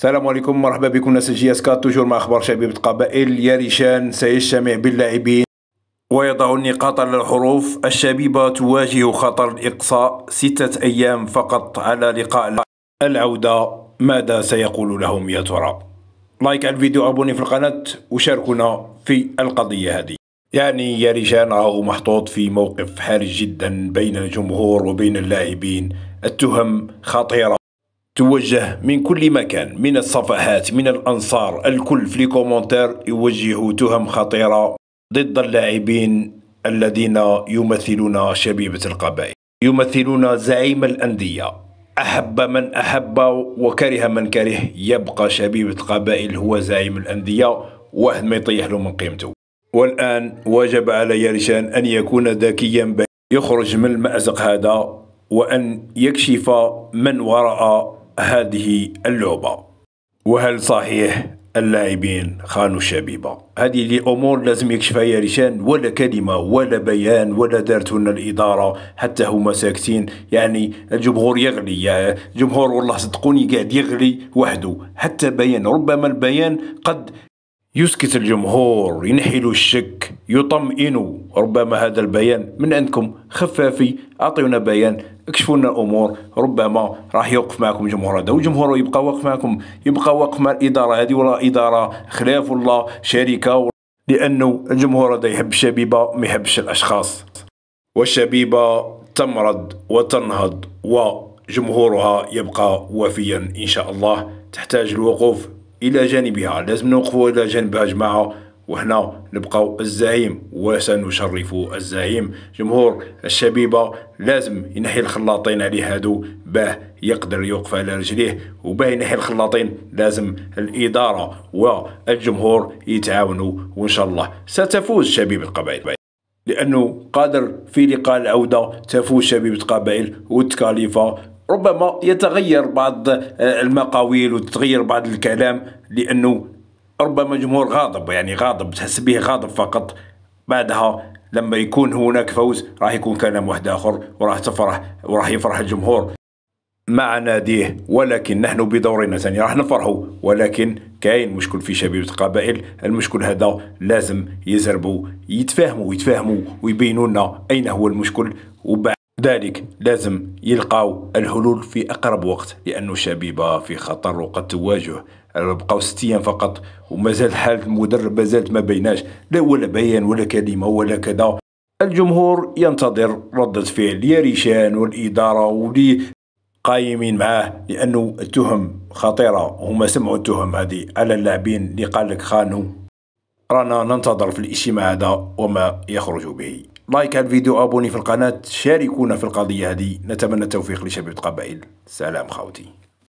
السلام عليكم مرحبا بكم ناس الجي اس توجور مع اخبار شبيبه قبائل ياريشان سيجتمع باللاعبين ويضع النقاط على الحروف الشبيبه تواجه خطر الاقصاء سته ايام فقط على لقاء العوده ماذا سيقول لهم يا ترى لايك على الفيديو ابوني في القناه وشاركونا في القضيه هذه يعني يا ريشان راهو محطوط في موقف حرج جدا بين الجمهور وبين اللاعبين التهم خطيره توجه من كل مكان من الصفحات من الأنصار الكل في الكومنتار يوجهوا تهم خطيرة ضد اللاعبين الذين يمثلون شبيبة القبائل يمثلون زعيم الأندية أحب من أحب وكره من كره يبقى شبيبة القبائل هو زعيم الأندية واحد ما يطيح له من قيمته والآن واجب على يرشان أن يكون ذكيا يخرج من المأزق هذا وأن يكشف من وراء هذه اللعبة وهل صحيح اللاعبين خانوا الشبيبة هذه الأمور لازم يكشفها يا ريشان ولا كلمة ولا بيان ولا دارت لنا الإدارة حتى هما ساكتين يعني الجمهور يغلي يا الجمهور والله صدقوني قاعد يغلي وحده حتى بيان ربما البيان قد يسكت الجمهور ينحل الشك يطمئن ربما هذا البيان من عندكم خفافي اعطيونا بيان اكشفوا لنا الامور ربما راح يوقف معكم الجمهور هذا والجمهور يبقى واقف معكم يبقى واقف مع الاداره هذه ولا اداره خلاف ولا شركه و... لانه الجمهور هذا يحب الشبيبه ما يحبش الاشخاص والشبيبه تمرض وتنهض وجمهورها يبقى وافيا ان شاء الله تحتاج الوقوف الى جانبها لازم نوقفوا الى جانبها جماعه وهنا نبقاو الزعيم وسنشرف الزعيم جمهور الشبيبة لازم ينحي الخلاطين عليه هادو باه يقدر يوقف على رجليه وباه ينحي الخلاطين لازم الإدارة والجمهور يتعاونوا وإن شاء الله ستفوز شبيبة القبائل لأنه قادر في لقاء العودة تفوز شبيبة القبائل والتكاليفة ربما يتغير بعض آه، المقاويل وتتغير بعض الكلام لانه ربما جمهور غاضب يعني غاضب تحس به غاضب فقط بعدها لما يكون هناك فوز راح يكون كلام واحد اخر وراح تفرح وراح يفرح الجمهور مع ناديه ولكن نحن بدورنا ثاني راح نفرحوا ولكن كاين مشكل في شبيبة القبائل المشكل هذا لازم يزربوا يتفاهموا يتفاهموا ويبينوا لنا اين هو المشكل وبعد ذلك لازم يلقاو الحلول في أقرب وقت لانه شبيبه في خطر وقد تواجه بقاو ست أيام فقط ومازال حالة المدرب مازالت ما بيناش لا ولا بيان ولا كلمة ولا كذا الجمهور ينتظر ردة فعل لريشان والإدارة ولي قايمين معاه لأنه التهم خطيرة هما سمعوا التهم هذه على اللاعبين اللي قال لك خانو رانا ننتظر في الاجتماع هذا وما يخرج به لايك على الفيديو ابوني في القناة شاركونا في القضية هذه نتمنى التوفيق لشباب قبائل سلام خاوتي